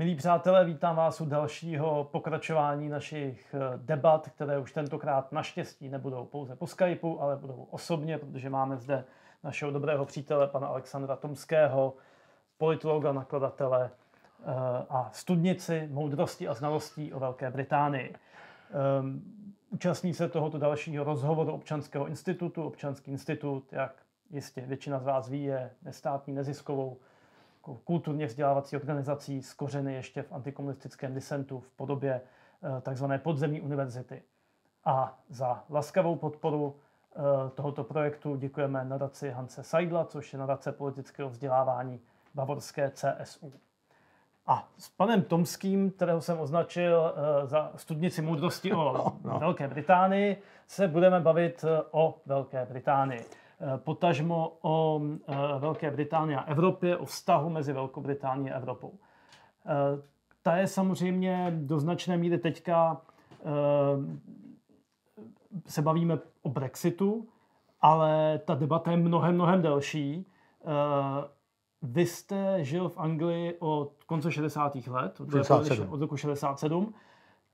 Milí přátelé, vítám vás u dalšího pokračování našich eh, debat, které už tentokrát naštěstí nebudou pouze po Skypeu, ale budou osobně, protože máme zde našeho dobrého přítele, pana Alexandra Tomského, politologa, nakladatele eh, a studnici moudrosti a znalostí o Velké Británii. Ehm, účastní se tohoto dalšího rozhovoru Občanského institutu. Občanský institut, jak jistě většina z vás ví, je nestátní neziskovou jako kulturně vzdělávací organizací z kořeny ještě v antikomunistickém disentu v podobě eh, takzvané podzemní univerzity. A za laskavou podporu eh, tohoto projektu děkujeme nadaci Hance Seidla, což je nadace politického vzdělávání bavorské CSU. A s panem Tomským, kterého jsem označil eh, za studnici moudrosti o no, no. Velké Británii, se budeme bavit o Velké Británii. Eh, potažmo o eh, Velké Británii a Evropě, o vztahu mezi Velkou Británií a Evropou. Eh, ta je samozřejmě do značné míry teďka, se bavíme o Brexitu, ale ta debata je mnohem, mnohem delší. Vy jste žil v Anglii od konce 60. let, od, roku 67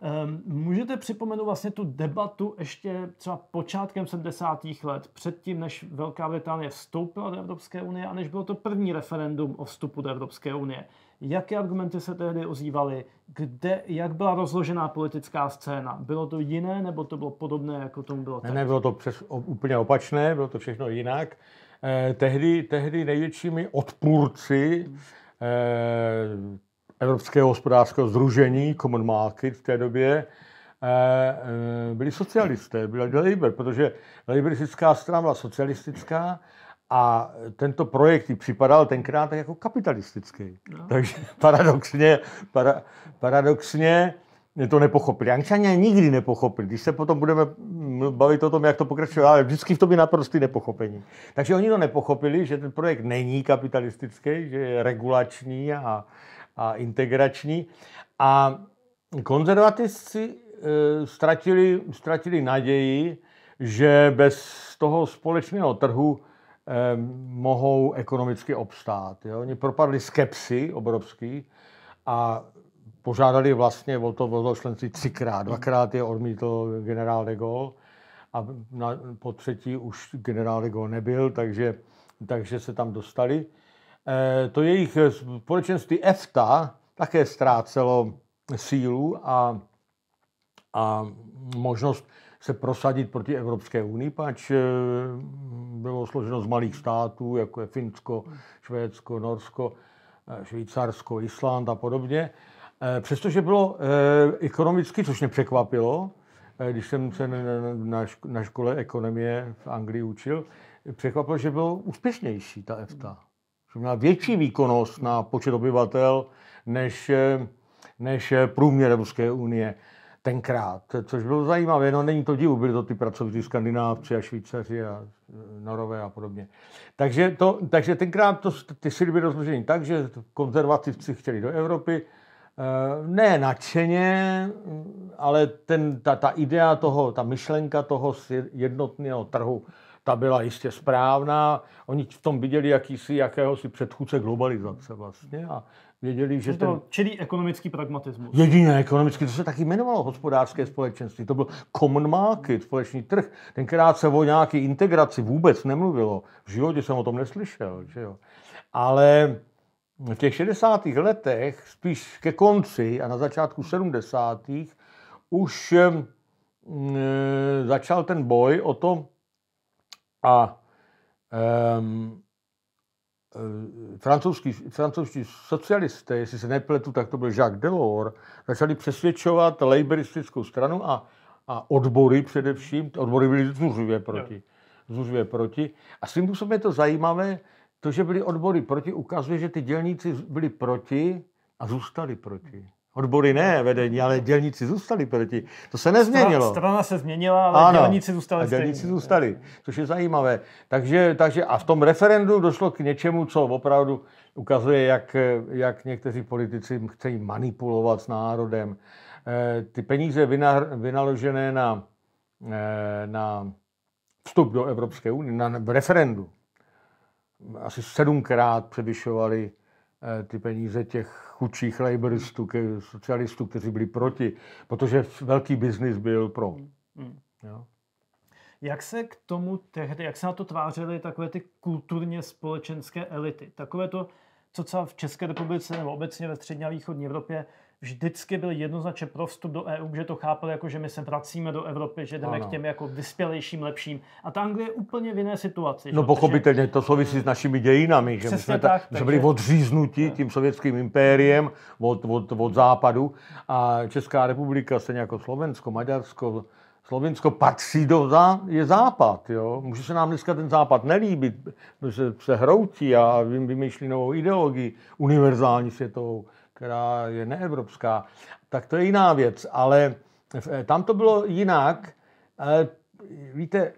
Ehm, můžete připomenout vlastně tu debatu ještě třeba počátkem 70. let, předtím, než Velká Británie vstoupila do Evropské unie a než bylo to první referendum o vstupu do Evropské unie. Jaké argumenty se tehdy ozývaly? Kde, jak byla rozložená politická scéna? Bylo to jiné nebo to bylo podobné, jako tomu bylo teď? Ne, ne bylo to přes, úplně opačné, bylo to všechno jinak. Eh, tehdy, tehdy největšími odpůrci hmm. eh, Evropského hospodářského združení Common Market v té době eh, eh, byli socialisté, byl Labour, protože laboristická strana byla socialistická a tento projekt připadal tenkrát jako kapitalistický. No. Takže paradoxně, para, paradoxně to nepochopili. Angličané nikdy nepochopili. Když se potom budeme bavit o tom, jak to pokračuje, ale vždycky v tom je naprostý nepochopení. Takže oni to nepochopili, že ten projekt není kapitalistický, že je regulační a, a integrační. A konzervativci eh, ztratili, ztratili naději, že bez toho společného trhu eh, mohou ekonomicky obstát. Jo? Oni propadli skepsy obrovský a požádali vlastně o to, členství třikrát. Mm. Dvakrát je odmítl generál de Gaulle a na, po třetí už generál de Gaulle nebyl, takže, takže se tam dostali. Eh, to jejich společenství EFTA také ztrácelo sílu a, a možnost se prosadit proti Evropské unii, pač eh, bylo složeno z malých států, jako je Finsko, Švédsko, Norsko, eh, Švýcarsko, Island a podobně. Přestože bylo ekonomicky, což mě překvapilo, když jsem se na škole ekonomie v Anglii učil, překvapilo, že bylo úspěšnější ta EFTA znamená větší výkonnost na počet obyvatel než, eh, než eh, průměr Evropské unie tenkrát, což bylo zajímavé. No není to divu, byli to ty pracovní skandinávci a švýcaři a eh, norové a podobně. Takže, to, takže tenkrát to, ty síly byly rozloženy tak, že konzervativci chtěli do Evropy, ne nadšeně, mm, ale ten, ta, ta idea toho, ta myšlenka toho jednotného trhu ta byla jistě správná. Oni v tom viděli jakýsi, jakéhosi předchůdce globalizace vlastně a věděli, že to ten... čili ekonomický pragmatismus. Jediné ekonomický, to se taky jmenovalo hospodářské společenství. To byl common market, společný trh. Tenkrát se o nějaké integraci vůbec nemluvilo. V životě jsem o tom neslyšel. Že jo. Ale v těch 60. letech, spíš ke konci a na začátku 70. už mm, e, začal ten boj o to, a um, francouzský, francouzští socialisté, jestli se nepletu, tak to byl Jacques Delors, začali přesvědčovat laboristickou stranu a, a odbory především, odbory byly zuřivě proti. Zuřivě proti. A svým způsobem je to zajímavé, to, že byly odbory proti, ukazuje, že ty dělníci byli proti a zůstali proti. Odbory ne, vedení, ale dělníci zůstali proti. To se nezměnilo. Strana, strana se změnila, ale ano, dělníci zůstali a dělníci stejný. zůstali, což je zajímavé. Takže, takže a v tom referendu došlo k něčemu, co opravdu ukazuje, jak, jak někteří politici chtějí manipulovat s národem. Eh, ty peníze vynaložené na, eh, na vstup do Evropské unie, na, v referendu, asi sedmkrát převyšovaly Eh, ty peníze těch chudších laboristů, socialistů, kteří byli proti, protože velký biznis byl pro. Mm, mm. Jo. Jak se k tomu tehdy, jak se na to tvářily takové ty kulturně společenské elity? Takové to, co třeba v České republice nebo obecně ve střední a východní Evropě vždycky byl jednoznačně pro vstup do EU, že to chápal, jako, že my se vracíme do Evropy, že jdeme ano. k těm jako vyspělejším, lepším. A ta Anglie je úplně v jiné situaci. No že? pochopitelně, to souvisí s hmm. našimi dějinami, že my jsme, tak, ta, my jsme byli takže... ne. Hmm. tím sovětským impériem od, od, od západu a Česká republika, stejně jako Slovensko, Maďarsko, Slovinsko patří do zá, je západ. Jo? Může se nám dneska ten západ nelíbit, protože se hroutí a vymýšlí novou ideologii univerzální světovou která je neevropská, tak to je jiná věc. Ale eh, tam to bylo jinak. Ale víte,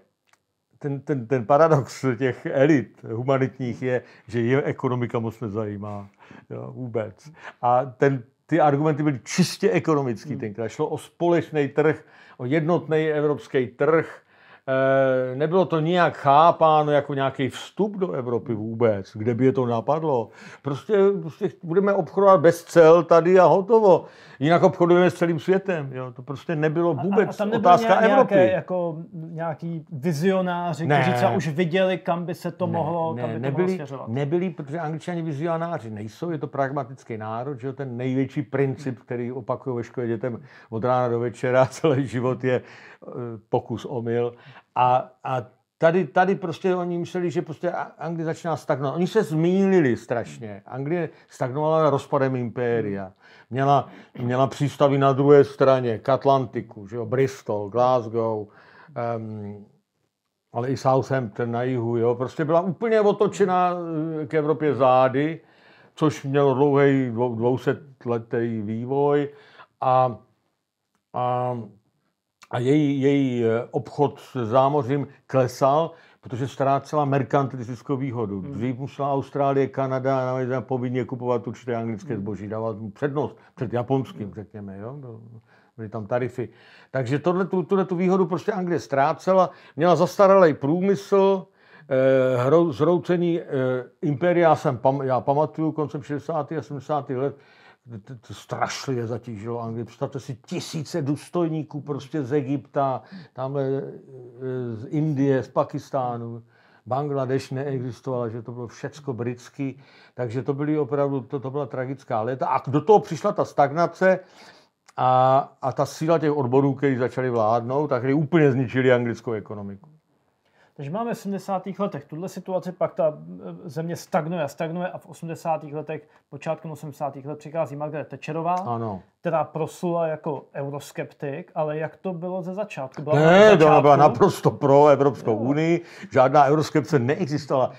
ten, ten, ten paradox těch elit humanitních je, že je ekonomika moc nezajímá. Jo, vůbec. A ten, ty argumenty byly čistě ekonomický. Hmm. Tenkrát šlo o společný trh, o jednotný evropský trh, Eh, nebylo to nijak chápáno jako nějaký vstup do Evropy vůbec, kde by je to napadlo. Prostě, prostě budeme obchodovat bez cel tady a hotovo. Jinak obchodujeme s celým světem. Jo. To prostě nebylo vůbec a, a tam otázka nějaké, Evropy. Nějaké, jako, nějaký vizionáři, ne. kteří třeba už viděli, kam by se to ne, mohlo, ne, kam by nebyli, to mohlo Nebyli, protože angličani vizionáři nejsou, je to pragmatický národ, že ten největší princip, který opakují ve škole dětem od rána do večera celý život je Eh, pokus omyl. A, a tady, tady prostě oni mysleli, že prostě Anglie začíná stagnovat. Oni se zmínili strašně. Anglie stagnovala rozpadem impéria. Měla, měla přístavy na druhé straně, k Atlantiku, že jo, Bristol, Glasgow, um, ale i Southampton na jihu, jo. Prostě byla úplně otočena eh, k Evropě zády, což mělo dlouhý dvousetletý vývoj a, a a její, její eh, obchod s zámořím klesal, protože ztrácela merkantilistickou výhodu. Hmm. Dřív musela Austrálie, Kanada a povinně kupovat určité anglické hmm. zboží, dávat mu přednost před japonským, hmm. řekněme. Jo? Byly tam tarify. Takže tohle, tuhle tu výhodu prostě Anglie ztrácela, měla zastaralý průmysl, eh, zroucení eh, imperia, já, jsem, já pamatuju koncem 60. a 70. let, to strašlivě zatížilo Anglii. Představte si tisíce důstojníků prostě z Egypta, tam e, e, z Indie, z Pakistánu. Bangladeš neexistovala, že to bylo všecko britský, takže to byly opravdu, to, to byla tragická léta. A do toho přišla ta stagnace a, a ta síla těch odborů, kteří začali vládnout, tak úplně zničili anglickou ekonomiku. Takže máme v 70. letech tuhle situaci, pak ta eh, země stagnuje a stagnuje a v 80. letech, počátkem 80. let přichází Margaret Thatcherová, ano. která prosula jako euroskeptik, ale jak to bylo ze začátku? Byla ne, začátku? ona byla naprosto pro Evropskou jo. unii, žádná euroskepce neexistovala.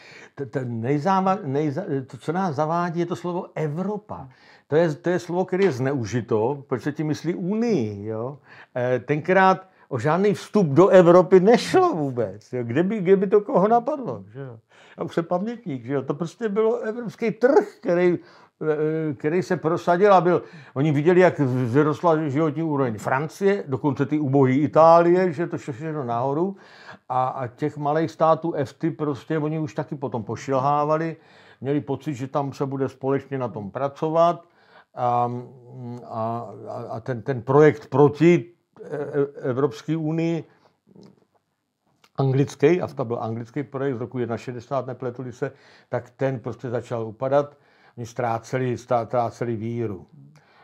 To, co nás zavádí, je to slovo Evropa. To je, to je slovo, které je zneužito, protože ti myslí Unii. Jo? Eh, tenkrát o žádný vstup do Evropy nešlo vůbec. Jo. Kde, by, kde by to koho napadlo? Že jo. Já už jsem pamětník. Že jo. To prostě bylo evropský trh, který eh, který se prosadil a byl, oni viděli, jak vzrostla životní úroveň Francie, dokonce ty ubohý Itálie, že to šlo všechno nahoru a, a těch malých států EFTY prostě oni už taky potom pošilhávali, měli pocit, že tam se bude společně na tom pracovat a, a, a ten, ten projekt proti E, Evropské unii anglický, a v tom byl anglický projekt z roku 1960, nepletuli se, tak ten prostě začal upadat. Oni ztráceli, ztráceli víru.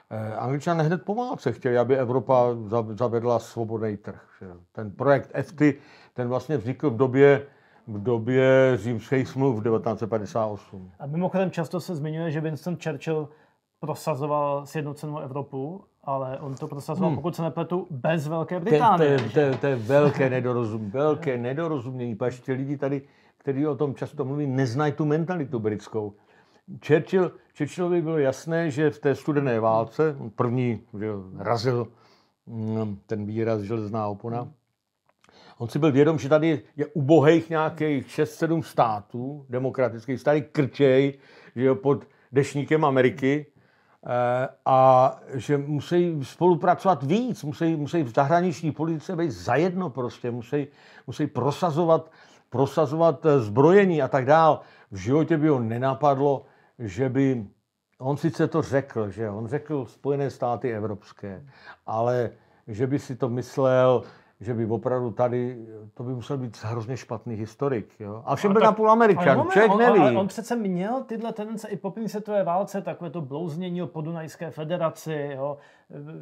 E, Angličané hned po válce chtěli, aby Evropa zavedla svobodný trh. Ten projekt EFT, ten vlastně vznikl v době v době římských smluv 1958. A mimochodem často se zmiňuje, že Winston Churchill prosazoval sjednocenou Evropu ale on to prosazoval, hmm. pokud se nepletu, bez Velké Británie. To je velké nedorozumění, velké nedorozumění. Paště lidi tady, kteří o tom často mluví, neznají tu mentalitu britskou. Churchill, Churchillovi bylo jasné, že v té studené válce, první že razil mm, ten výraz železná opona, on si byl vědom, že tady je ubohých nějakých 6-7 států demokratických, tady krčej, že jo, pod dešníkem Ameriky, Eh, a že musí spolupracovat víc, musí, musí v zahraniční politice být zajedno prostě, musí, musí prosazovat, prosazovat eh, zbrojení a tak dál. V životě by ho nenapadlo, že by, on sice to řekl, že on řekl Spojené státy evropské, ale že by si to myslel že by opravdu tady, to by musel být hrozně špatný historik. Jo? A všem byl napůl Američan, moment, člověk on, neví. Ale on přece měl tyhle tendence i po první světové válce, takové to blouznění o podunajské federaci, jo?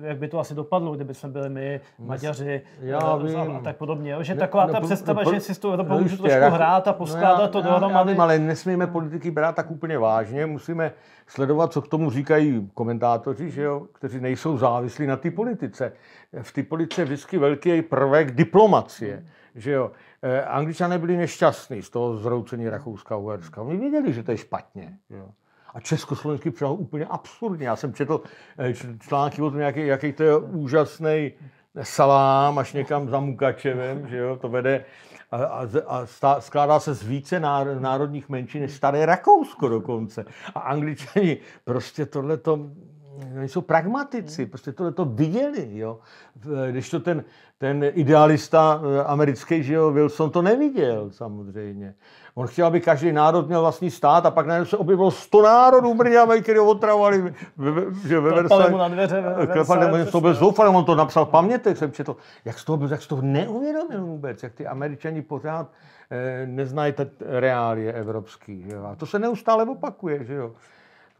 jak by to asi dopadlo, kdyby jsme byli my, Maďaři Já a, eh, vím. a tak podobně. Jo? Že taková no, ta představa, no, že si s tou Evropou no, můžu trošku jako, hrát a no, poskládat no to dohromady. ale nesmíme politiky brát tak úplně vážně, musíme sledovat, co k tomu říkají komentátoři, že jo, kteří nejsou závislí na té politice. V té politice je vždycky velký prvek diplomacie. že jo. Eh, Angličané byli nešťastní z toho zroucení Rakouska a Uherska. Oni věděli, že to je špatně. Jo a československý přišel úplně absurdní. Já jsem četl eh, články o tom, jaký, jaký to je úžasný salám až někam za Mukačevem, že jo, to vede a, a, a stá, skládá se z více národních menšin než staré Rakousko dokonce. A angličani prostě tohleto Oni jsou pragmatici, prostě tohle to viděli, jo. Eh, když to ten, ten idealista eh, americký, že jo, Wilson to neviděl samozřejmě. On chtěl, aby každý národ měl vlastní stát a pak najednou se objevilo 100 národů brňavej, který ho otravovali. Že ve Versailles, mu na dveře. Ve Klepali mu, to byl no. on to napsal v pamětech, jsem četl. Jak z toho, jak z toho neuvědomil vůbec, jak ty američani pořád eh, neznají reálie evropský. Že jo? A to se neustále opakuje. Že jo?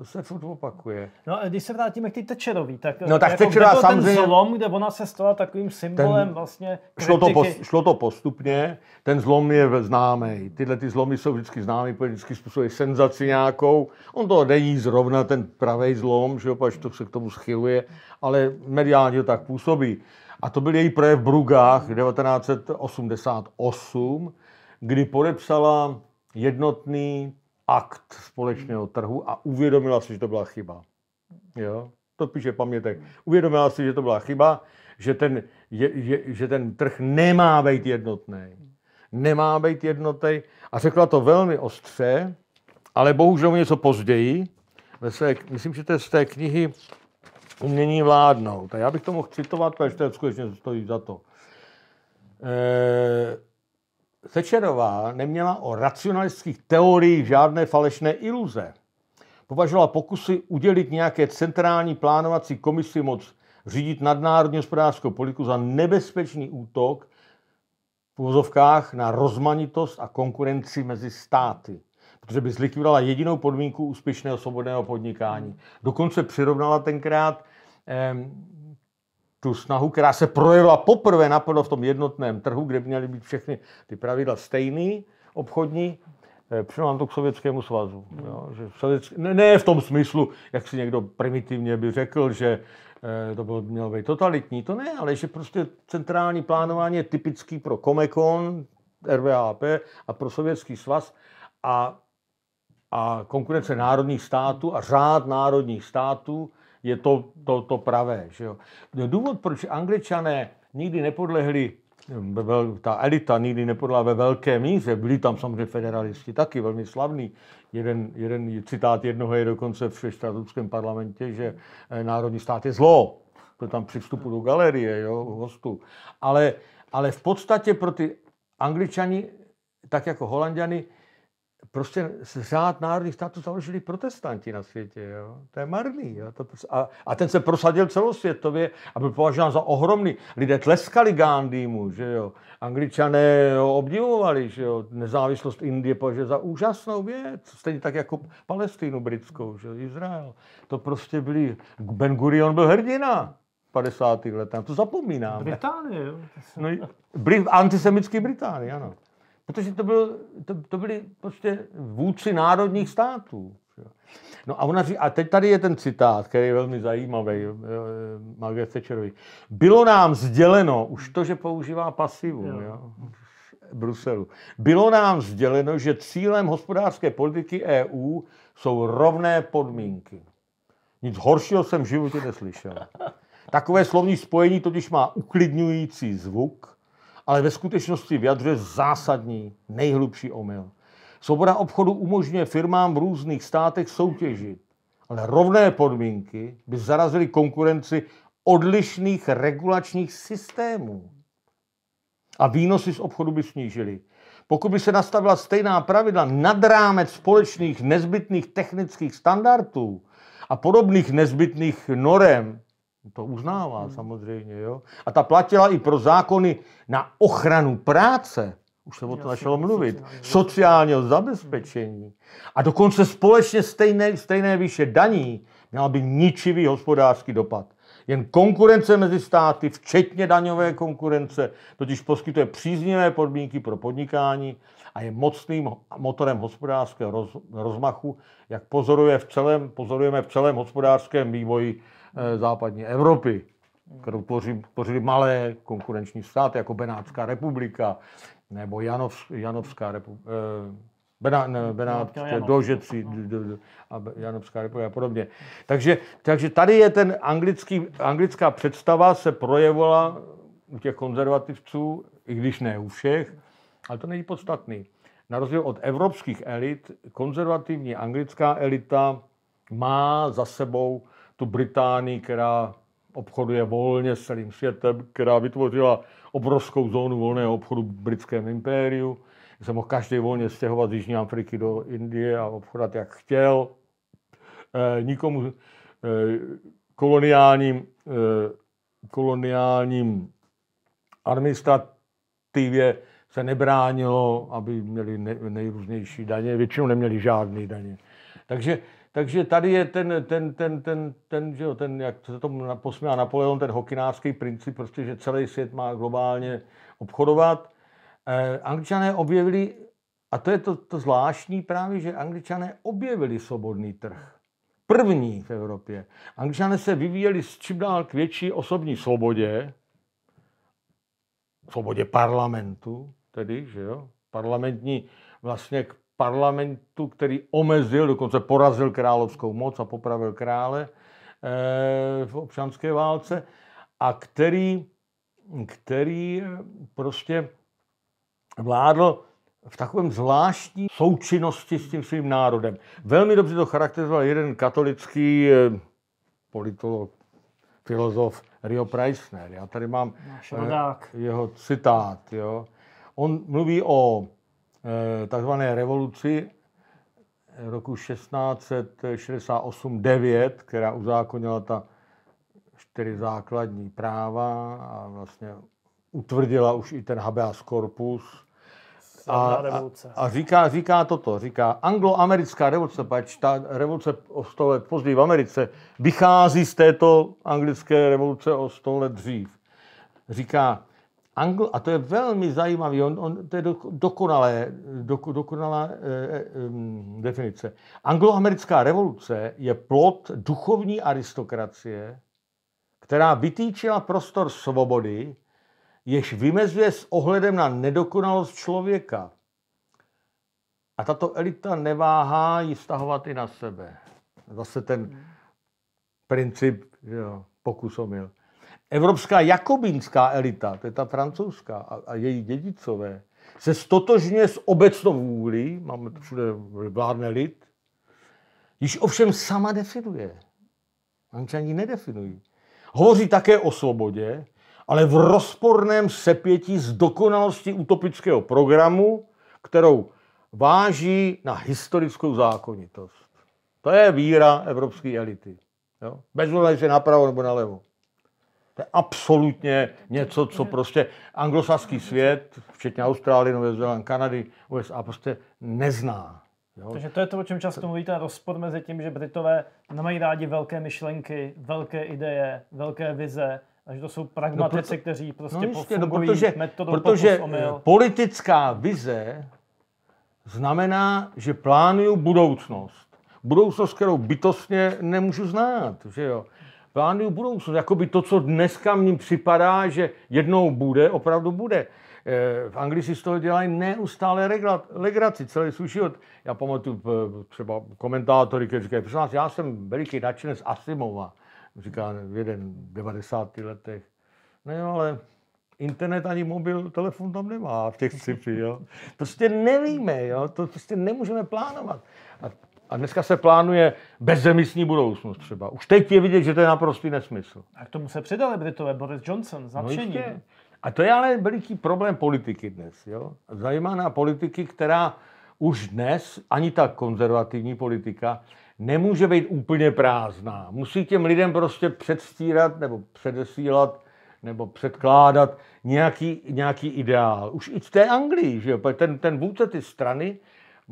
To se furt opakuje. No a když se vrátíme k té Tečerový, tak, no, tak jako Tečerová samozřejmě... ten zlom, kde ona se stala takovým symbolem ten, vlastně šlo to, pos, šlo to postupně, ten zlom je známý. Tyhle ty zlomy jsou vždycky známý, protože vždycky způsobují senzaci nějakou. On to není zrovna ten pravý zlom, že jo, to se k tomu schyluje, ale mediálně tak působí. A to byl její projev v Brugách 1988, kdy podepsala jednotný akt společného trhu a uvědomila si, že to byla chyba. Jo? To píše pamětek. Uvědomila si, že to byla chyba, že ten, je, je, že ten trh nemá být jednotný. Nemá být jednotný. A řekla to velmi ostře, ale bohužel něco později. Své, myslím, že to je z té knihy Umění vládnout. A já bych to mohl citovat, protože to skutečně stojí za to. E- Sečerová neměla o racionalistických teoriích žádné falešné iluze. Považovala pokusy udělit nějaké centrální plánovací komisi moc řídit nadnárodní hospodářskou politiku za nebezpečný útok v uvozovkách na rozmanitost a konkurenci mezi státy. Protože by zlikvidovala jedinou podmínku úspěšného svobodného podnikání. Dokonce přirovnala tenkrát eh, tu snahu, která se projevila poprvé naplno v tom jednotném trhu, kde měly být všechny ty pravidla stejný, obchodní, eh, přirovnám to k Sovětskému svazu. Hmm. Jo, že sovětský, ne, ne v tom smyslu, jak si někdo primitivně by řekl, že eh, to bylo, mělo být totalitní, to ne, ale že prostě centrální plánování je typický pro Komekon, RVAP a pro Sovětský svaz a, a konkurence národních států a řád národních států je to, to, to pravé. Že jo. Důvod, proč angličané nikdy nepodlehli hm, ta elita nikdy nepodlehla ve velké míře, byli tam samozřejmě federalisti taky velmi slavní. Jeden, jeden citát jednoho je dokonce v štrasburském parlamentě, že eh, národní stát je zlo. To tam při vstupu do galerie, jo, hostů. Ale, ale v podstatě pro ty angličani, tak jako holanděni, prostě řád národních států založili protestanti na světě. Jo? To je marný. Jo? To, prostě, a, a, ten se prosadil celosvětově a byl považován za ohromný. Lidé tleskali Gandhimu, že jo. Angličané jo, obdivovali, že jo. Nezávislost Indie považuje za úžasnou věc. Stejně tak jako Palestínu britskou, že jo? Izrael. To prostě byli... Ben Gurion byl hrdina. 50. letech. To zapomínáme. Británie, jo. No, Brit, antisemický Británie, ano. Protože no to, byl, to, to byli prostě vůdci národních států. No a, ona říká, a teď tady je ten citát, který je velmi zajímavý, eh, Margaret Thatcherovi. Bylo nám sděleno, už to, že používá pasivu, jo. Jo, Bruselu. Bylo nám sděleno, že cílem hospodářské politiky EU jsou rovné podmínky. Nic horšího jsem v životě neslyšel. Takové slovní spojení totiž má uklidňující zvuk, ale ve skutečnosti vyjadřuje zásadní, nejhlubší omyl. Svoboda obchodu umožňuje firmám v různých státech soutěžit, ale rovné podmínky by zarazily konkurenci odlišných regulačních systémů. A výnosy z obchodu by snížily. Pokud by se nastavila stejná pravidla nad rámec společných nezbytných technických standardů a podobných nezbytných norem, to uznává hmm. samozřejmě. Jo? A ta platila i pro zákony na ochranu práce. Už se o to začalo mluvit. Sociálního, sociálního hmm. zabezpečení. A dokonce společně stejné, stejné výše daní měla by ničivý hospodářský dopad. Jen konkurence mezi státy, včetně daňové konkurence, totiž poskytuje příznivé podmínky pro podnikání a je mocným motorem hospodářského roz, rozmachu, jak pozoruje v celém, pozorujeme v celém hospodářském vývoji Eh, západní Evropy, kterou tvořili, tvořili malé konkurenční státy, jako Benátská republika nebo Janov, Janovská republika. Eh, Bená, ne, Benát, no. a Janovská republika a podobně. Takže, takže tady je ten anglický, anglická představa se projevovala u těch konzervativců, i když ne u všech, ale to není podstatný. Na rozdíl od evropských elit, konzervativní anglická elita má za sebou tu Británii, která obchoduje volně s celým světem, která vytvořila obrovskou zónu volného obchodu v britském impériu, se mohl každý volně stěhovat z Jižní Afriky do Indie a obchodat, jak chtěl. E, nikomu e, koloniálním, e, koloniálním administrativě se nebránilo, aby měli ne, nejrůznější daně, většinou neměli žádné daně. Takže takže tady je ten, ten, ten, ten, ten, že jo, ten jak se tomu posměl Napoleon, ten hokinářský princip, prostě, že celý svět má globálně obchodovat. Eh, Angličané objevili, a to je to, to zvláštní právě, že Angličané objevili svobodný trh. První v Evropě. Angličané se vyvíjeli s čím dál k větší osobní svobodě, svobodě parlamentu, tedy, že jo, parlamentní vlastně k parlamentu, který omezil, dokonce porazil královskou moc a popravil krále eh, v občanské válce a který, který eh, prostě vládl v takovém zvláštní součinnosti s tím svým národem. Velmi dobře to charakterizoval jeden katolický eh, politolog, filozof Rio Preissner. Já tady mám jeho citát. Jo. On mluví o Eh, takzvané revoluci roku 1668-9, která uzákonila ta čtyři základní práva a vlastně utvrdila už i ten habeas corpus. A, a, a říká, říká toto, říká angloamerická revoluce, pač ta revoluce o 100 let později v Americe vychází z této anglické revoluce o 100 let dřív. Říká, Angl, a to je velmi zajímavý, on, on, to je dokonalé, do, dokonalá eh, eh, mm, definice. Angloamerická revoluce je plod duchovní aristokracie, která vytýčila prostor svobody, jež vymezuje s ohledem na nedokonalost člověka. A tato elita neváhá ji vztahovat i na sebe. Zase ten hmm. princip že jo, pokusomil. Evropská jakobinská elita, to je ta francouzská a, a její dědicové, se stotožňuje s obecnou vůli, máme všude vládne lid, již ovšem sama definuje. Angličani nedefinují. Hovoří také o svobodě, ale v rozporném sepětí z dokonalosti utopického programu, kterou váží na historickou zákonitost. To je víra evropské elity. Jo? Bez ohledu, napravo nebo nalevo. To je absolutně něco, co prostě anglosaský svět, včetně Austrálie, Nové Zéland, Kanady, USA, prostě nezná. Jo? Takže to je to, o čem často mluvíte, rozpor mezi tím, že Britové nemají rádi velké myšlenky, velké ideje, velké vize, a že to jsou pragmatici, no proto, kteří prostě no jistě, no protože, metodou protože politická vize znamená, že plánuju budoucnost. Budoucnost, kterou bytostně nemůžu znát. Že jo? plánuju budoucnost. Jakoby to, co dneska mně připadá, že jednou bude, opravdu bude. Eh, v Anglii si z toho dělají neustále legraci celý svůj život. Já pamatuju eh, třeba komentátory, kteří říkají, prosím vás, já jsem veliký nadšenec Asimova, říká jeden v 90. letech. Ne, no jo, ale internet ani mobil, telefon tam nemá v těch cipi, jo. Prostě nevíme, jo, to prostě nemůžeme plánovat. A a dneska se plánuje bezemisní budoucnost třeba. Už teď je vidět, že to je naprostý nesmysl. A k tomu se přidali Britové, Boris Johnson, no značení. No a to je ale veliký problém politiky dnes. Jo? Zajímá na politiky, která už dnes, ani ta konzervativní politika, nemůže být úplně prázdná. Musí těm lidem prostě předstírat nebo předesílat nebo předkládat nějaký, nějaký ideál. Už i v té Anglii, že jo? ten, ten vůdce ty strany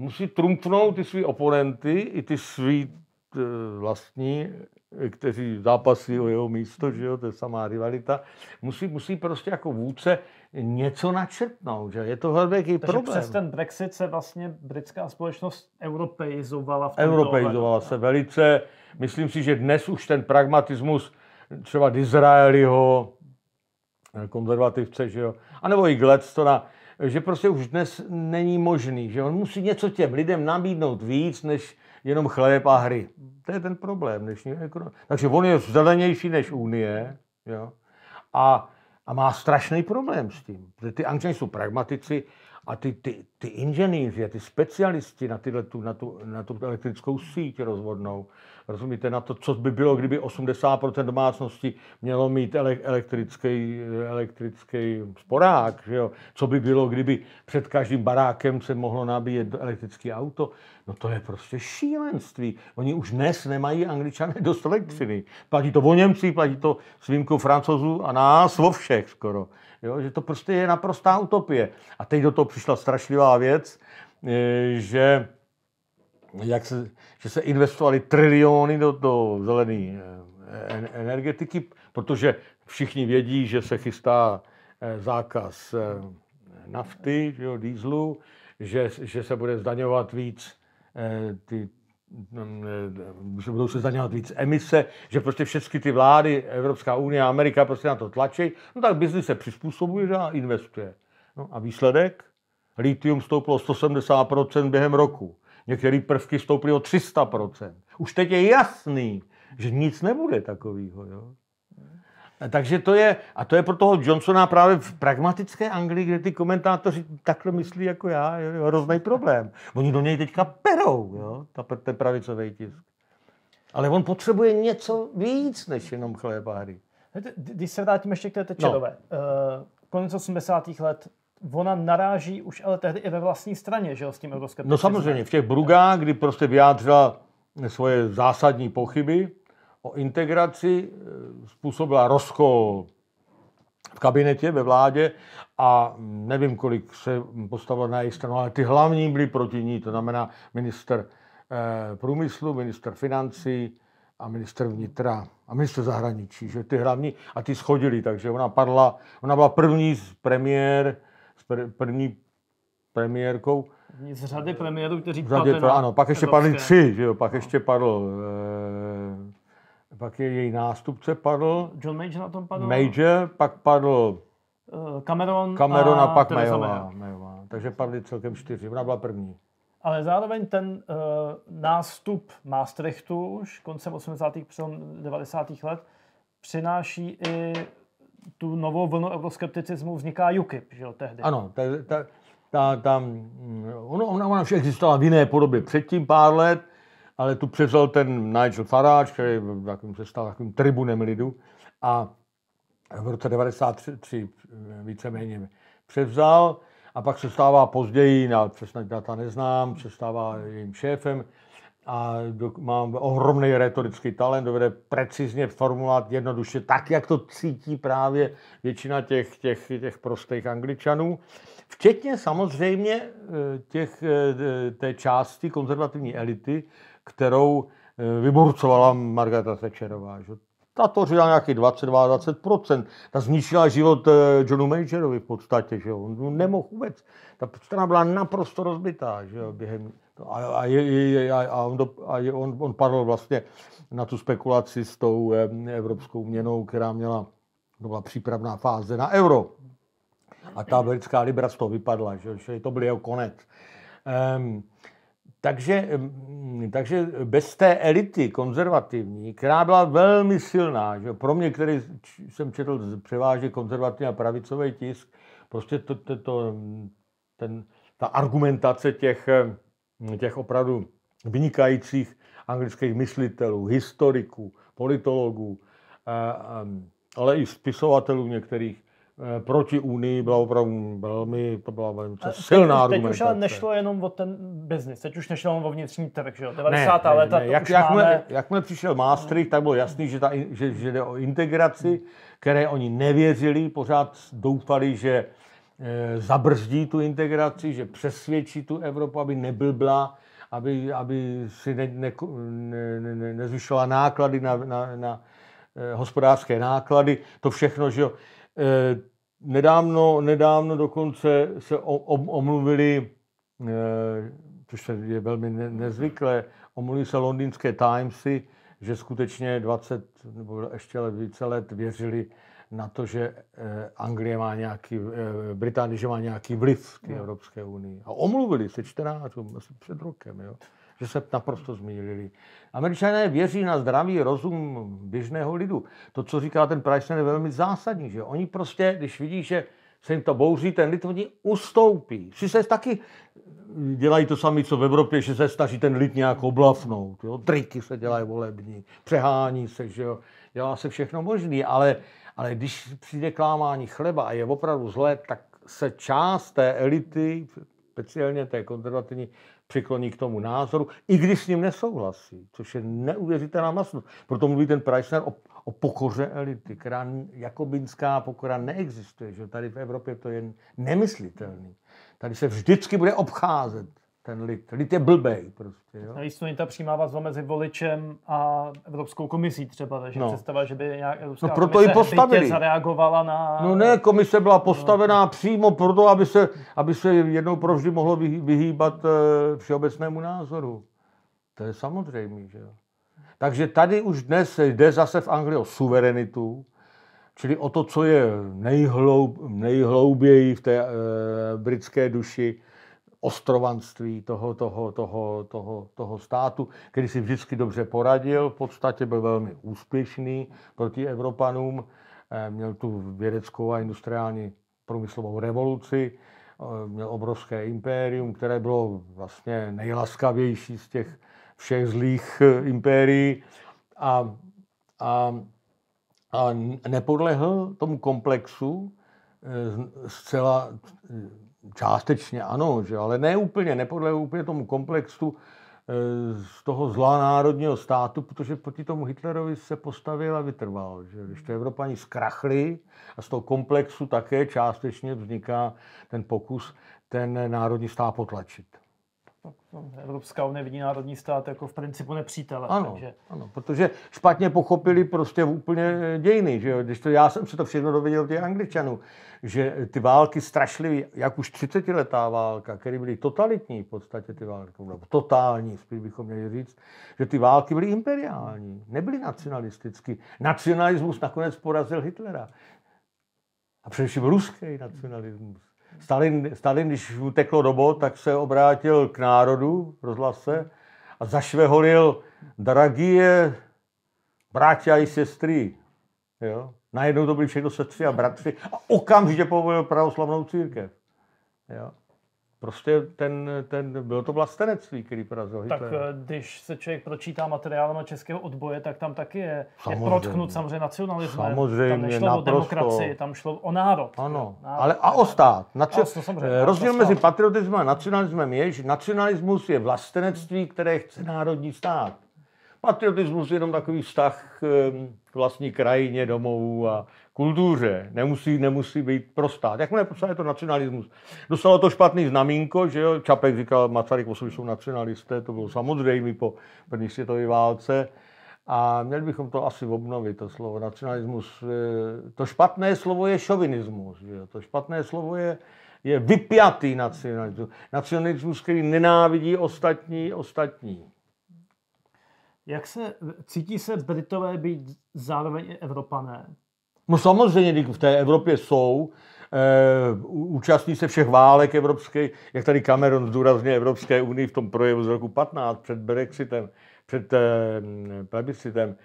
musí trumfnout ty svý oponenty i ty svý eh, vlastní, kteří zápasí o jeho místo, že jo, to je samá rivalita, musí, musí prostě jako vůdce něco načrtnout, že je to velký Takže problém. přes ten Brexit se vlastně britská společnost europeizovala v Europeizovala dole, se ne? velice. Myslím si, že dnes už ten pragmatismus třeba Disraeliho eh, konzervativce, že jo, anebo i Gladstona, že prostě už dnes není možný, že on musí něco těm lidem nabídnout víc, než jenom chléb a hry. To je ten problém dnešní ekonomie. Takže on je zelenější než Unie jo? A, a má strašný problém s tím. Ty Angličané jsou pragmatici a ty, ty, ty inženýři ty specialisti na, tyhle, tu, na, tu, na tu elektrickou síť rozvodnou Rozumíte na to, co by bylo, kdyby 80% domácností mělo mít elektrický, elektrický sporák, že jo? co by bylo, kdyby před každým barákem se mohlo nabíjet elektrické auto. No to je prostě šílenství. Oni už dnes nemají angličané dost elektřiny. Platí to o Němci, platí to s výjimkou francouzů a nás o všech skoro. Jo? Že to prostě je naprostá utopie. A teď do toho přišla strašlivá věc, eh, že jak se, že se investovali triliony do, do zelené eh, e- energetiky, protože všichni vědí, že se chystá eh, zákaz eh, nafty, jo, dýzlu, že, že se bude zdaňovat víc ty, mm, že budou se zdaňovat víc emise, že prostě všechny ty vlády, Evropská unie a Amerika prostě na to tlačí, no tak biznis se přizpůsobuje a investuje. No a výsledek? Litium stouplo 170% během roku. Některé prvky stouply o 300%. Už teď je jasný, že nic nebude takového. Jo? Takže to je, a to je pro toho Johnsona právě v pragmatické Anglii, kde ty komentátoři takhle myslí jako já, je hrozný problém. Oni do něj teďka perou, jo, ta, ten pravicový tisk. Ale on potřebuje něco víc, než jenom chléba hry. Když se vrátíme ještě k té Tečerové. No. Uh, konec 80. let ona naráží už ale tehdy i ve vlastní straně, že jo, s tím no euroskepticismem. No samozřejmě, v těch brugách, kdy prostě vyjádřila svoje zásadní pochyby o integraci, eh, způsobila rozkol v kabinetě, ve vládě a nevím, kolik se postavilo na jejich stranu, ale ty hlavní byli proti ní, to znamená minister eh, průmyslu, minister financí a minister vnitra a minister zahraničí, že ty hlavní, a ty schodili, takže ona padla, ona byla první premiér, pr- první premiérkou. Z řady premiérů, kteří řadě, padli Ano, pak ještě evropské. padli tři, že jo, pak no. ještě padl e, pak je její nástupce padl. John Major na tom padl. No. Major, pak padl Cameron, eh, Cameron a, a pak Mayová, Mayová. Takže padly celkem čtyři. Ona byla první. Ale zároveň ten e, nástup Maastrichtu už koncem 80. přelom 90. let přináší i tu novou vlnu euroskepticismu vzniká UKIP, že jo, tehdy. Ano, ta, ta, ta, ta, mm, ono, ona, ona už existovala v jiné podobě předtím pár let, ale tu převzal ten Nigel Farage, který takým, se stal takovým tribunem lidu a v roce 93 víceméně převzal a pak se stává později, na přesně data neznám, se stává jejím šéfem a do, má ohromný retorický talent, dovede precizně formulovat jednoduše tak, jak to cítí právě většina těch, těch, těch prostých angličanů. Včetně samozřejmě e, těch, e, té části konzervativní elity, kterou e, vyburcovala Margareta Thatcherová. Že? Ta tvořila nějakých 22-20%. Ta zničila život Johnu Majorovi v podstatě. Že? On nemohl vůbec. Ta strana byla naprosto rozbitá že? během No a, a, je, a, a, on, do, a je, on, on padl vlastně na tu spekulaci s tou evropskou měnou, která měla, to byla přípravná fáze na euro. A ta americká libra z toho vypadla, že, že to byl jeho konec. Um, takže, takže bez té elity konzervativní, která byla velmi silná, že pro mě, který jsem četl převážně konzervativní a pravicový tisk, prostě to, to, to, ten, ta argumentace těch těch opravdu vynikajících anglických myslitelů, historiků, politologů, ale i spisovatelů některých e, proti Unii byla opravdu velmi, to byla velmi silná teď, teď už ale nešlo jenom o ten biznis, teď už nešlo jenom o vnitřní trh, že jo? 90. Ne, ne, leta, ne. Jak, jak, máme... jakmile přišel Maastricht, tak bylo jasný, že, ta, že, že jde o integraci, které oni nevěřili, pořád doufali, že Eh, zabrzdí tu integraci, že přesvědčí tu Evropu, aby neblbla, aby, aby si ne, ne, ne, ne, nezvyšovala náklady na, na, na eh, hospodářské náklady, to všechno, že jo. Eh, nedávno, nedávno dokonce se omluvili, což je velmi nezvyklé, omluvili se londýnské Timesy, že skutečně 20 nebo ještě více let věřili na to, že eh, Anglie má nějaký, eh, Británie, že má nějaký vliv v té no. Evropské unii. A omluvili se čtenářům asi před rokem, jo? že se naprosto zmýlili. Američané věří na zdravý rozum běžného lidu. To, co říká ten Price, je velmi zásadní, že oni prostě, když vidí, že se jim to bouří, ten lid oni ustoupí. Si se taky eh, dělají to samé, co v Evropě, že se snaží ten lid nějak oblafnout. Jo? Triky se dělají volební, přehání se, že jo? dělá se všechno možné, ale ale když přijde klámání chleba a je opravdu zlé, tak se část té elity, speciálně té konzervativní, přikloní k tomu názoru, i když s ním nesouhlasí, což je neuvěřitelná masnost. Proto mluví ten Preissner o, o pokoře elity, která jakobinská pokora neexistuje, že tady v Evropě to je nemyslitelný. Tady se vždycky bude obcházet ten lid. Lid je blbej prostě. Jo? Navíc to ta přímá vazba mezi voličem a Evropskou komisí třeba, takže no. představa, že by nějak Evropská no, proto komise postavili. zareagovala na... No ne, komise byla postavená no. přímo proto, aby se, aby se jednou provždy mohlo vyhýbat eh, všeobecnému názoru. To je samozřejmé, že jo. Takže tady už dnes jde zase v Anglii o suverenitu, čili o to, co je nejhloub, nejhlouběji v té e, britské duši, ostrovanství toho, toho, toho, toho, toho státu, který si vždycky dobře poradil, v podstatě byl velmi úspěšný proti Evropanům, eh, měl tu vědeckou a industriální průmyslovou revoluci, eh, měl obrovské impérium, které bylo vlastně nejlaskavější z těch všech zlých eh, impérií a, a, a nepodlehl tomu komplexu zcela Částečně ano, že, ale ne úplně, nepodle úplně tomu komplexu eh, z toho zla národního státu, protože proti tomu Hitlerovi se postavil a vytrval. Že? Když to Evropani zkrachli a z toho komplexu také částečně vzniká ten pokus ten národní stát potlačit. Evropská unie vidí národní stát jako v principu nepřítele. Ano, takže... ano, protože špatně pochopili prostě úplně dějiny. Že jo? Když to, já jsem se to všechno dověděl těch angličanů, že ty války strašlivé, jak už 30-letá válka, které byly totalitní v podstatě ty války, nebo totální, spíš bychom měli říct, že ty války byly imperiální, nebyly nacionalistické. Nacionalismus nakonec porazil Hitlera. A především ruský nacionalismus. Stalin, Stalin, když uteklo dobo, tak se obrátil k národu, rozhlase, a zašveholil, dragie bráťa a sestry. Jo? Najednou to byly všechno sestry a bratři a okamžitě povolil pravoslavnou církev. Jo? Prostě ten, ten, bylo to vlastenectví, který prazil Hitler. Tak eh, když se člověk pročítá materiálem českého odboje, tak tam taky je, samozřejmě. je protknut samozřejmě nacionalismem. Samozřejmě, tam nešlo naprosto. o demokracii, tam šlo o národ. Ano, národ. ale a o stát. Naci- a o, samozřejmě, eh, rozdíl mezi patriotismem a nacionalismem je, že nacionalismus je vlastenectví, které chce národní stát. Patriotismus je jenom takový vztah k vlastní krajině, domovu a kultuře. Nemusí, nemusí být prostát. Jak mne je to nacionalismus. Dostalo to špatný znamínko, že jo? Čapek říkal, Macarik osobi jsou nacionalisté, to bylo samozřejmě po první světové válce. A měli bychom to asi obnovit, to slovo nacionalismus. E, to špatné slovo je šovinismus. Že jo? To špatné slovo je, je vypjatý nacionalismus. Nacionalismus, který nenávidí ostatní ostatní. Jak se cítí se Britové být zároveň i Evropané? No samozřejmě, v té Evropě jsou, e, účastní se všech válek evropských, jak tady Cameron zdůrazně Evropské unii v tom projevu z roku 15 před Brexitem, před e, plebiscitem.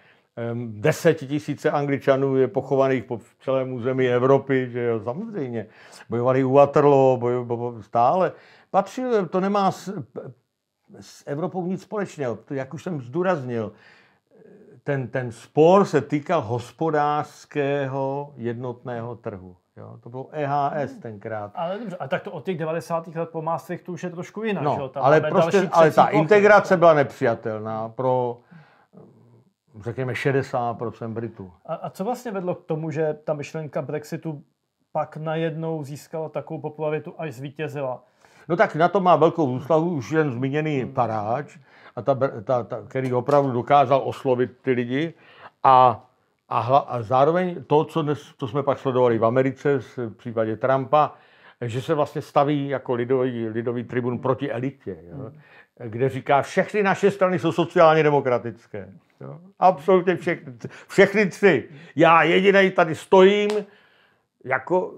Eh, tisíce Angličanů je pochovaných po celém území Evropy, že jo, samozřejmě. Bojovali u Waterloo, bojovali stále. Patří, to nemá s Evropou nic společného. Jak už jsem zdůraznil, ten, ten spor se týkal hospodářského jednotného trhu. Jo? To bylo EHS hmm. tenkrát. Ale dobře, a tak to od těch 90. let po to už je trošku jinak. No, že? ale, prostě, ale ta plochu, integrace byla nepřijatelná pro řekněme 60% Britů. A, a co vlastně vedlo k tomu, že ta myšlenka Brexitu pak najednou získala takovou popularitu, až zvítězila? No tak na to má velkou úslahu už jen zmíněný paráč, a ta, ta, ta, který opravdu dokázal oslovit ty lidi. A, a, hla, a zároveň to, co, dnes, to jsme pak sledovali v Americe v případě Trumpa, že se vlastně staví jako lidový, lidový tribun proti elitě, jo? Hmm. kde říká, všechny naše strany jsou sociálně demokratické. Jo? Absolutně všechny, všechny tři. Já jediný tady stojím jako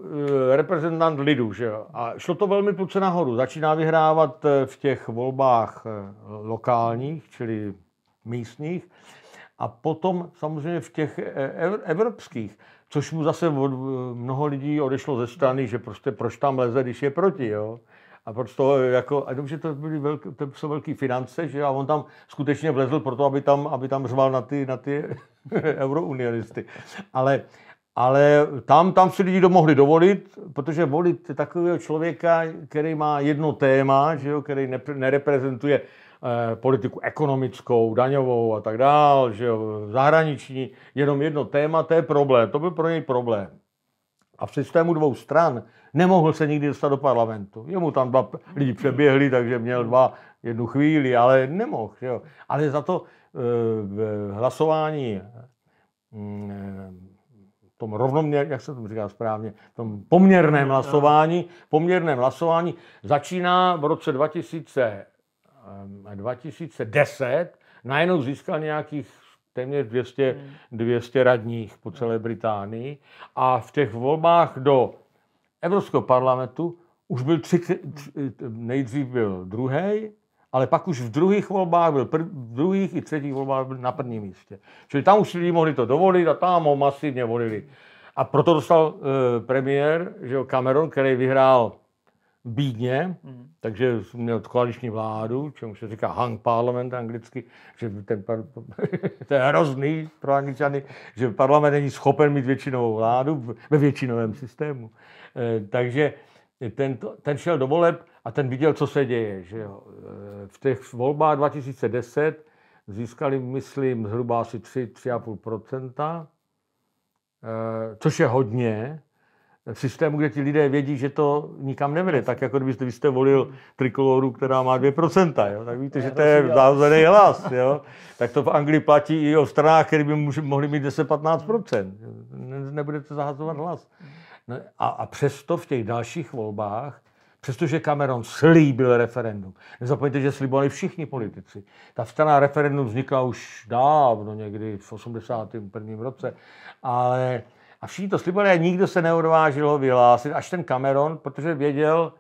e, reprezentant lidu, že jo. A šlo to velmi pruce nahoru. Začíná vyhrávat eh, v těch volbách eh, lokálních, čili místních, a potom samozřejmě v těch evropských, což mu zase od, mnoho lidí odešlo ze strany, že prostě proč tam leze, když je proti, jo. A proč to jako, a dobře, to, byly velké, to jsou velké finance, že a on tam skutečně vlezl proto, aby tam, aby tam řval na ty, na ty eurounionisty. Ale ale tam, tam si lidi to mohli dovolit, protože volit takového člověka, který má jedno téma, že jo, který ne, nereprezentuje eh, politiku ekonomickou, daňovou a tak dál, že jo, zahraniční, jenom jedno téma, to je problém. To byl pro něj problém. A v systému dvou stran nemohl se nikdy dostat do parlamentu. Jemu tam dva lidi přeběhli, takže měl dva jednu chvíli, ale nemohl. Že jo. Ale za to eh, hlasování mm, eh, tom rovnoměr, jak se to říká správně, tom poměrném hlasování, poměrném hlasování začíná v roce 2000, 2010, eh, najednou získal nějakých téměř 200, 200 hmm. radních po celé hmm. Británii a v těch volbách do Evropského parlamentu už byl tři, tři nejdřív byl druhý, ale pak už v druhých volbách byl, prv, v druhých i třetích volbách byl na prvním místě. Čili tam už lidi mohli to dovolit a tam ho masivně volili. A proto dostal e, premiér, že jo, Cameron, který vyhrál Bídně, mm. takže měl koaliční vládu, čemu se říká hung parlament anglicky, že ten par... to je hrozný pro angličany, že parlament není schopen mít většinovou vládu ve většinovém systému. E, takže ten, ten šel do voleb a ten viděl, co se děje. Že jo. E, v těch volbách 2010 získali, myslím, zhruba asi 3-3,5%, e, což je hodně v systému, kde ti lidé vědí, že to nikam nevede. Tak jako kdybyste vy jste volil trikoloru, která má 2%, jo? tak víte, že to je zázený hlas. Jo? Tak to v Anglii platí i o stranách, které by mohly mít 10-15%. Nebudete zahazovat hlas. A, a přesto v těch dalších volbách, přestože Cameron slíbil referendum, nezapomeňte, že slíbovali všichni politici. Ta strana referendum vznikla už dávno, někdy v 81. roce, ale a všichni to slibovali a nikdo se neodvážil ho vyhlásit, až ten Cameron, protože věděl,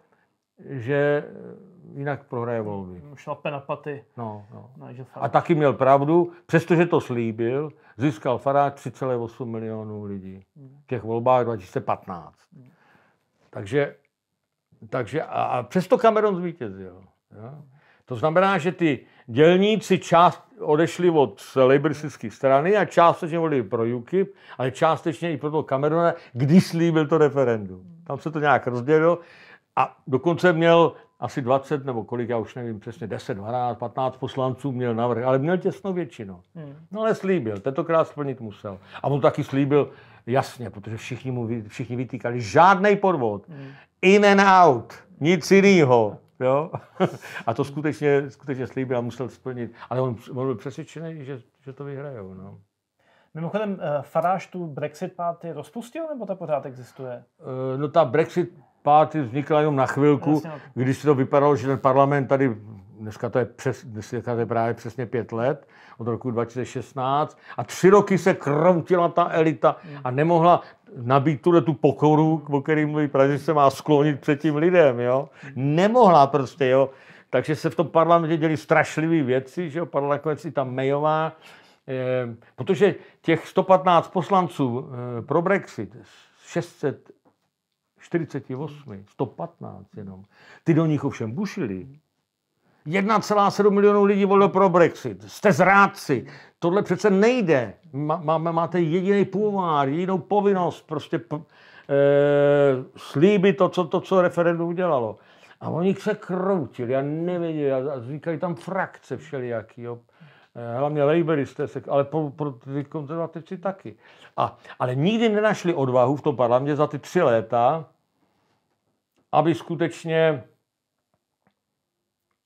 že jinak prohraje volby. Mm, šlape na paty. No, no. A taky měl pravdu, přestože to slíbil, získal Faráč 3,8 milionů lidí mm. v těch volbách 2015. Mm. Takže, takže a, a přesto Cameron zvítězil. Ja? To znamená, že ty dělníci část odešli od liberistické strany a částečně volili pro UKIP, ale částečně i pro toho Camerona, když slíbil to referendum. Tam se to nějak rozdělilo a dokonce měl asi 20 nebo kolik, já už nevím přesně, 10, 12, 15 poslanců měl navrh, ale měl těsnou většinu. Hmm. No ale slíbil, tentokrát splnit musel. A mu taky slíbil jasně, protože všichni mu všichni vytýkali žádný podvod. Hmm. In and out, nic jiného. Jo? A to skutečně, skutečně slíbil a musel splnit. Ale on, on byl přesvědčený, že, že to vyhrajou. No. Mimochodem, eh, Faráš tu Brexit party rozpustil, nebo ta pořád existuje? Eh, no ta Brexit party vznikla jenom na chvilku, vlastně. když to vypadalo, že ten parlament tady, dneska to je, přes, dneska to je právě přesně pět let, od roku 2016, a tři roky se kroutila ta elita hmm. a nemohla nabít tuhle tu pokoru, o kterým mluví Praze, se má sklonit před tím lidem, jo. Hmm. Nemohla prostě, jo. Takže se v tom parlamentě děli strašlivé věci, že jo, padla nakonec i ta Mayová, ehm, protože těch 115 poslanců eh, pro Brexit, 600 48, 115 jenom. Ty do nich ovšem bušili. 1,7 milionů lidí volilo pro Brexit. Jste zrádci. Tohle přece nejde. Máme, máte jediný původ, jedinou povinnost prostě e- slíbit to co, to, co referendum udělalo. A oni se kroutili a nevěděli a, a říkali tam frakce všelijaký. Jo. Eh, hlavně laboristé, ale pro, pro ty konzervativci taky. A, ale nikdy nenašli odvahu v tom parlamentě za ty tři léta, aby skutečně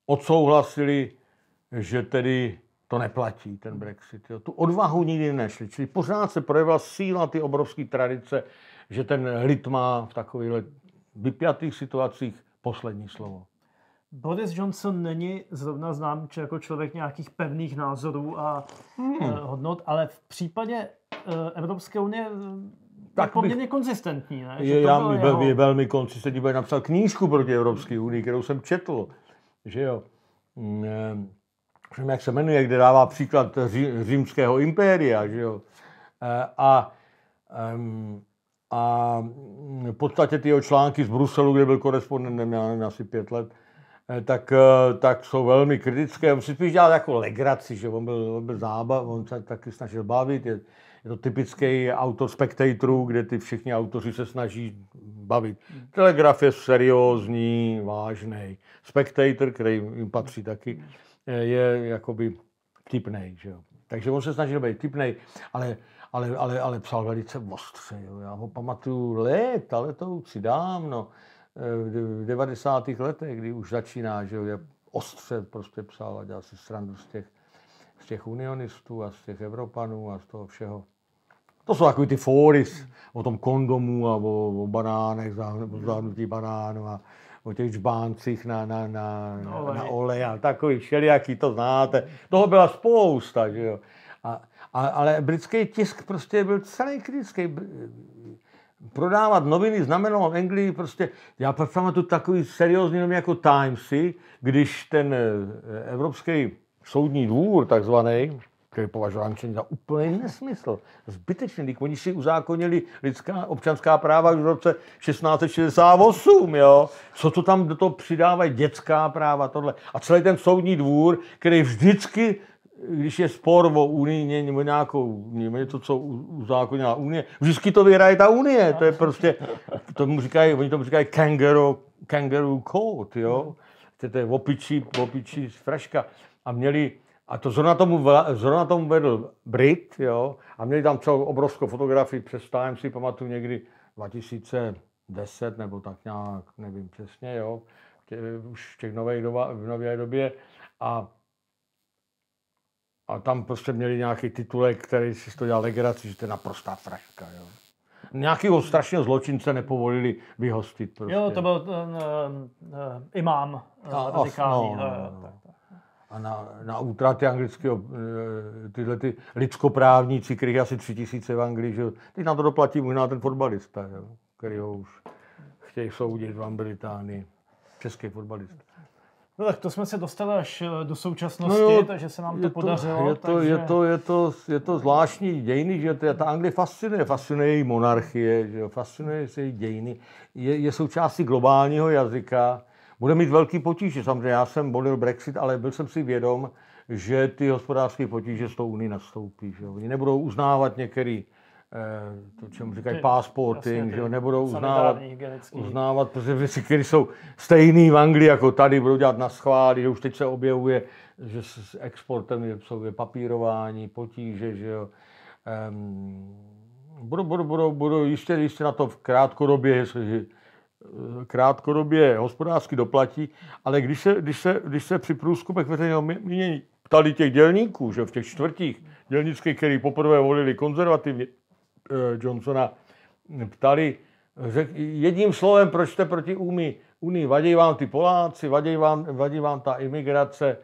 odsouhlasili, že tedy to neplatí, ten Brexit. Jo. Tu odvahu nikdy nešli. Čili pořád se projevila síla ty obrovské tradice, že ten lid má v takových vypjatých situacích poslední slovo. Boris Johnson není zrovna znám jako člověk nějakých pevných názorů a hmm. Eh, hodnot, ale v případě eh, Evropské unie eh, tak je poměrně bych, konzistentní. Ne? Že je, já byl jeho... je velmi konzistentní, protože napsal knížku proti Evropské unii, kterou jsem četl. Že jo. Všem, mm, jak se jmenuje, kde dává příklad ří, římského impéria. Že jo. A, a, a mm, v podstatě ty jeho články z Bruselu, kde byl korespondentem, neměl asi pět let, Eh, tak, eh, tak jsou velmi kritické. On si spíš dělal jako legraci, že on byl, on byl zábav, on se taky snažil bavit. Je, je to typický autor spectatorů, kde ty všichni autoři se snaží bavit. Hmm. Telegraf je seriózní, vážný. Spectator, který jim patří taky, eh, je jakoby typnej, že jo. Takže on se snažil být typnej, ale, ale, ale, ale psal velice ostře. Jo. Já ho pamatuju léta, letoucí dávno. Eh, v 90. letech, kdy už začíná, že je ostře prostě psal a dělal si srandu z těch, z těch unionistů a z těch Evropanů a z toho všeho. To jsou takový ty fóry o tom kondomu a o, o banánech, nebo zahnutí banánu a o těch čbáncích na, na, na, no, na olej a takový všelijaký, to znáte. Toho byla spousta, že jo. A, a, ale britský tisk prostě byl celý kritický prodávat noviny znamenalo v Anglii prostě, já pamatuju takový seriózní noviny jako Timesy, když ten eh, Evropský soudní dvůr takzvaný, který považován za úplný nesmysl, zbytečný, když oni si uzákonili lidská občanská práva už v roce 1668, jo. Co to tam do toho přidávají, dětská práva, tohle. A celý ten soudní dvůr, který vždycky když je spor o unii nebo nějakou, nebo něco, co uzákonila unie, vždycky to vyhraje ta unie, to je prostě, to mu říkají, oni tomu říkají kangaroo, kangaroo court, jo, to, je opičí, opičí fraška a měli, a to zrovna tomu, zrovna tomu vedl Brit, jo, a měli tam celou obrovskou fotografii přes time, si pamatuju někdy 2010 nebo tak nějak, nevím přesně, jo, tě, už v těch nových doba, v nové době a a tam prostě měli nějaký titulek, který si to dělal legraci, že to je naprostá fraška. Jo. Nějakého strašného zločince nepovolili vyhostit. Prostě. Jo, to byl ten uh, uh, eh, imám uh, a, radikální. No, eh, no, no. A na, na útraty anglického, uh, tyhle ty lidskoprávníci, kterých asi tři tisíce v Anglii, že ty na to doplatí možná ten fotbalista, který ho už chtějí soudit v Británii, český fotbalista. No tak to jsme se dostali až eh, do současnosti, no jo, takže se nám to, podařilo. Je to, takže... je, to, je, to, je to zvláštní dějiny, že ta Anglie fascinuje, fascinuje její monarchie, že fascinuje se její dějiny, je, je součástí globálního jazyka. Bude mít velký potíže, samozřejmě já jsem bolil Brexit, ale byl jsem si vědom, že ty hospodářské potíže s tou Unii nastoupí. Že? Oni nebudou uznávat některé Eh, to, čemu říkají passporting, že jo, nebudou uznávat, uznávat protože věci, které jsou stejné v Anglii, jako tady budou dělat na schvály, že už teď se objevuje, že s exportem jsou papírování, potíže, že jo. Um, budou, budou, budou, budou jistě, jistě na to v krátkodobě, jestli, krátkodobě hospodářsky doplatí, ale když se, když se, když se při průzkumech veřejného mínění ptali těch dělníků, že v těch čtvrtích dělnických, který poprvé volili konzervativně, Eh, Johnsona ptali, že jedním slovem, proč jste proti Unii? Unii vadí vám ty Poláci, vadí vám, vadí vám ta imigrace,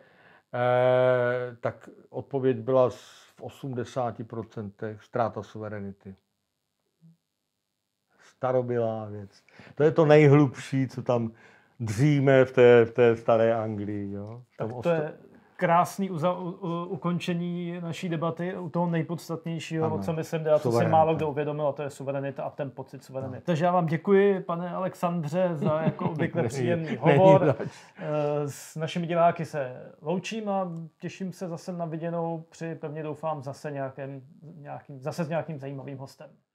eh, tak odpověď byla v 80% ztráta suverenity. Starobilá věc. To je to nejhlubší, co tam dříme v té, v té staré Anglii. Jo? V tak to, je, krásný uza, u, u, ukončení naší debaty u toho nejpodstatnějšího, ano. co myslím, a to si málo kdo uvědomil, a to je suverenita a ten pocit suverenity. Takže já vám děkuji, pane Alexandře, za jako obvykle příjemný hovor. Eh, s našimi diváky se loučím a těším se zase na viděnou při, pevně doufám, zase, nějakém, nějakým, zase s nějakým zajímavým hostem.